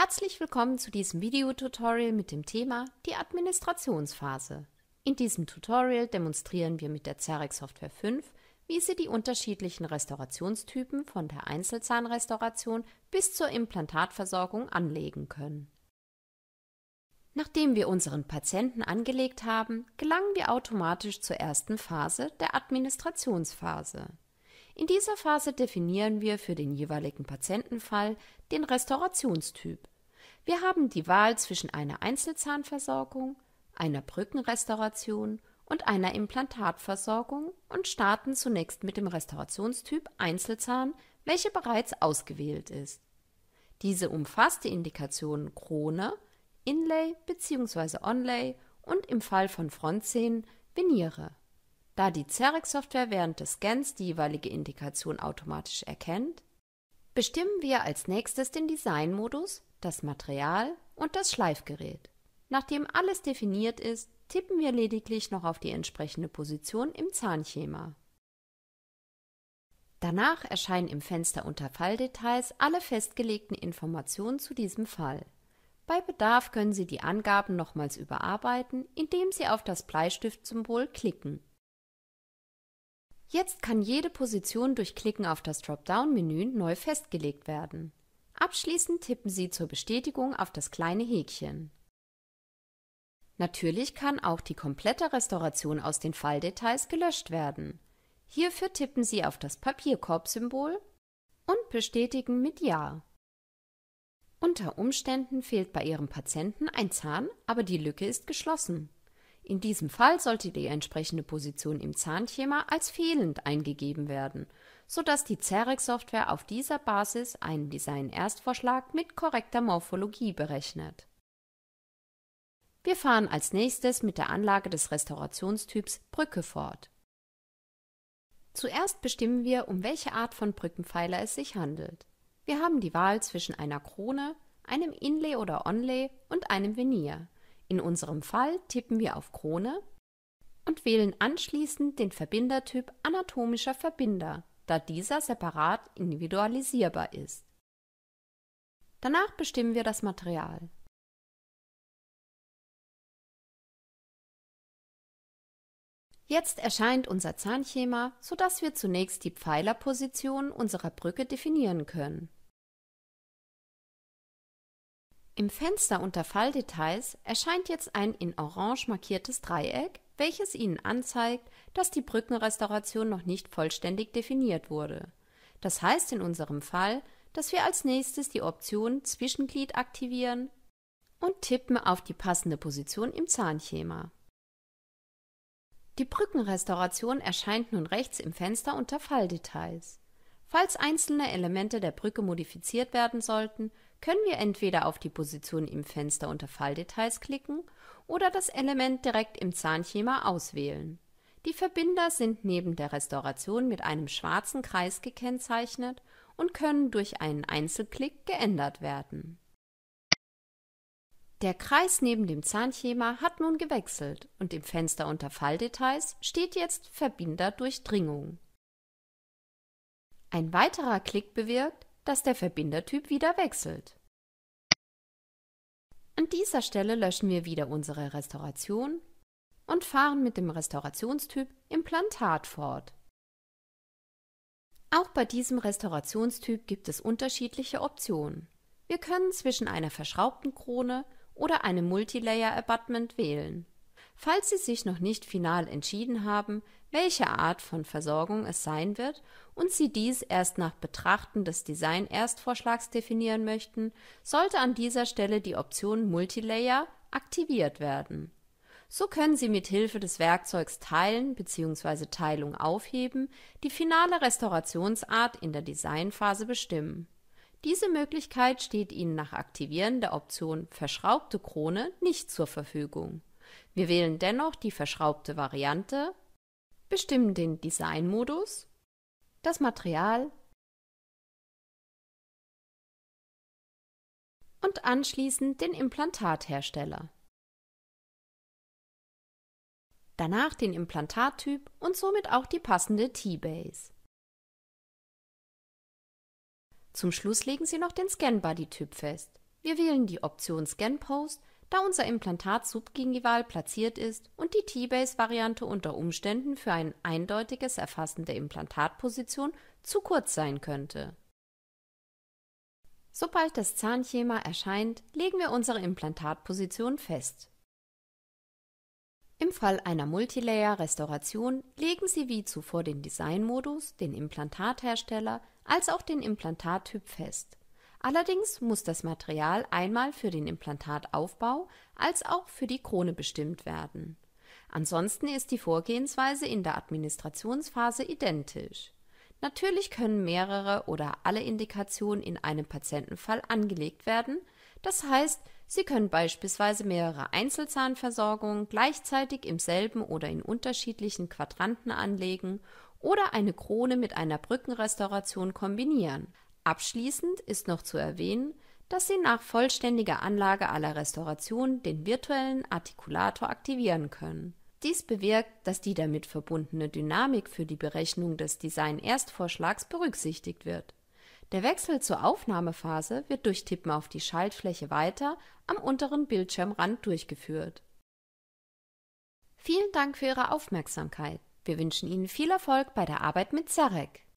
Herzlich willkommen zu diesem Videotutorial mit dem Thema die Administrationsphase. In diesem Tutorial demonstrieren wir mit der Cerex Software 5, wie Sie die unterschiedlichen Restaurationstypen von der Einzelzahnrestauration bis zur Implantatversorgung anlegen können. Nachdem wir unseren Patienten angelegt haben, gelangen wir automatisch zur ersten Phase, der Administrationsphase. In dieser Phase definieren wir für den jeweiligen Patientenfall den Restaurationstyp. Wir haben die Wahl zwischen einer Einzelzahnversorgung, einer Brückenrestauration und einer Implantatversorgung und starten zunächst mit dem Restaurationstyp Einzelzahn, welche bereits ausgewählt ist. Diese umfasst die Indikationen Krone, Inlay bzw. Onlay und im Fall von Frontzähnen Veniere. Da die Cerex-Software während des Scans die jeweilige Indikation automatisch erkennt, bestimmen wir als nächstes den Designmodus, das Material und das Schleifgerät. Nachdem alles definiert ist, tippen wir lediglich noch auf die entsprechende Position im Zahnschema. Danach erscheinen im Fenster unter Falldetails alle festgelegten Informationen zu diesem Fall. Bei Bedarf können Sie die Angaben nochmals überarbeiten, indem Sie auf das Bleistiftsymbol klicken. Jetzt kann jede Position durch Klicken auf das Dropdown-Menü neu festgelegt werden. Abschließend tippen Sie zur Bestätigung auf das kleine Häkchen. Natürlich kann auch die komplette Restauration aus den Falldetails gelöscht werden. Hierfür tippen Sie auf das Papierkorb-Symbol und bestätigen mit Ja. Unter Umständen fehlt bei Ihrem Patienten ein Zahn, aber die Lücke ist geschlossen. In diesem Fall sollte die entsprechende Position im Zahnschema als fehlend eingegeben werden, sodass die Cerex-Software auf dieser Basis einen Design-Erstvorschlag mit korrekter Morphologie berechnet. Wir fahren als nächstes mit der Anlage des Restaurationstyps Brücke fort. Zuerst bestimmen wir, um welche Art von Brückenpfeiler es sich handelt. Wir haben die Wahl zwischen einer Krone, einem Inlay oder Onlay und einem Venier. In unserem Fall tippen wir auf Krone und wählen anschließend den Verbindertyp anatomischer Verbinder, da dieser separat individualisierbar ist. Danach bestimmen wir das Material. Jetzt erscheint unser Zahnschema, sodass wir zunächst die Pfeilerposition unserer Brücke definieren können. Im Fenster unter Falldetails erscheint jetzt ein in orange markiertes Dreieck, welches Ihnen anzeigt, dass die Brückenrestauration noch nicht vollständig definiert wurde. Das heißt in unserem Fall, dass wir als nächstes die Option Zwischenglied aktivieren und tippen auf die passende Position im Zahnschema. Die Brückenrestauration erscheint nun rechts im Fenster unter Falldetails. Falls einzelne Elemente der Brücke modifiziert werden sollten, können wir entweder auf die Position im Fenster unter Falldetails klicken oder das Element direkt im Zahnschema auswählen. Die Verbinder sind neben der Restauration mit einem schwarzen Kreis gekennzeichnet und können durch einen Einzelklick geändert werden. Der Kreis neben dem Zahnschema hat nun gewechselt und im Fenster unter Falldetails steht jetzt Verbinder Durchdringung. Ein weiterer Klick bewirkt, dass der Verbindertyp wieder wechselt. An dieser Stelle löschen wir wieder unsere Restauration und fahren mit dem Restaurationstyp Implantat fort. Auch bei diesem Restaurationstyp gibt es unterschiedliche Optionen. Wir können zwischen einer verschraubten Krone oder einem Multilayer Abutment wählen. Falls Sie sich noch nicht final entschieden haben, welche Art von Versorgung es sein wird und Sie dies erst nach Betrachten des Design-Erstvorschlags definieren möchten, sollte an dieser Stelle die Option Multilayer aktiviert werden. So können Sie mit Hilfe des Werkzeugs Teilen bzw. Teilung aufheben die finale Restaurationsart in der Designphase bestimmen. Diese Möglichkeit steht Ihnen nach Aktivieren der Option Verschraubte Krone nicht zur Verfügung. Wir wählen dennoch die verschraubte Variante bestimmen den Designmodus, das Material und anschließend den Implantathersteller. Danach den Implantattyp und somit auch die passende T-Base. Zum Schluss legen Sie noch den Scan-Buddy-Typ fest. Wir wählen die Option Scan Post, da unser Implantat subgingival platziert ist und die T-Base-Variante unter Umständen für ein eindeutiges Erfassen der Implantatposition zu kurz sein könnte. Sobald das Zahnschema erscheint, legen wir unsere Implantatposition fest. Im Fall einer Multilayer-Restauration legen Sie wie zuvor den Designmodus, den Implantathersteller als auch den Implantattyp fest. Allerdings muss das Material einmal für den Implantataufbau als auch für die Krone bestimmt werden. Ansonsten ist die Vorgehensweise in der Administrationsphase identisch. Natürlich können mehrere oder alle Indikationen in einem Patientenfall angelegt werden, das heißt, Sie können beispielsweise mehrere Einzelzahnversorgungen gleichzeitig im selben oder in unterschiedlichen Quadranten anlegen oder eine Krone mit einer Brückenrestauration kombinieren. Abschließend ist noch zu erwähnen, dass Sie nach vollständiger Anlage aller Restauration den virtuellen Artikulator aktivieren können. Dies bewirkt, dass die damit verbundene Dynamik für die Berechnung des Design-Erstvorschlags berücksichtigt wird. Der Wechsel zur Aufnahmephase wird durch Tippen auf die Schaltfläche weiter am unteren Bildschirmrand durchgeführt. Vielen Dank für Ihre Aufmerksamkeit. Wir wünschen Ihnen viel Erfolg bei der Arbeit mit Zarek.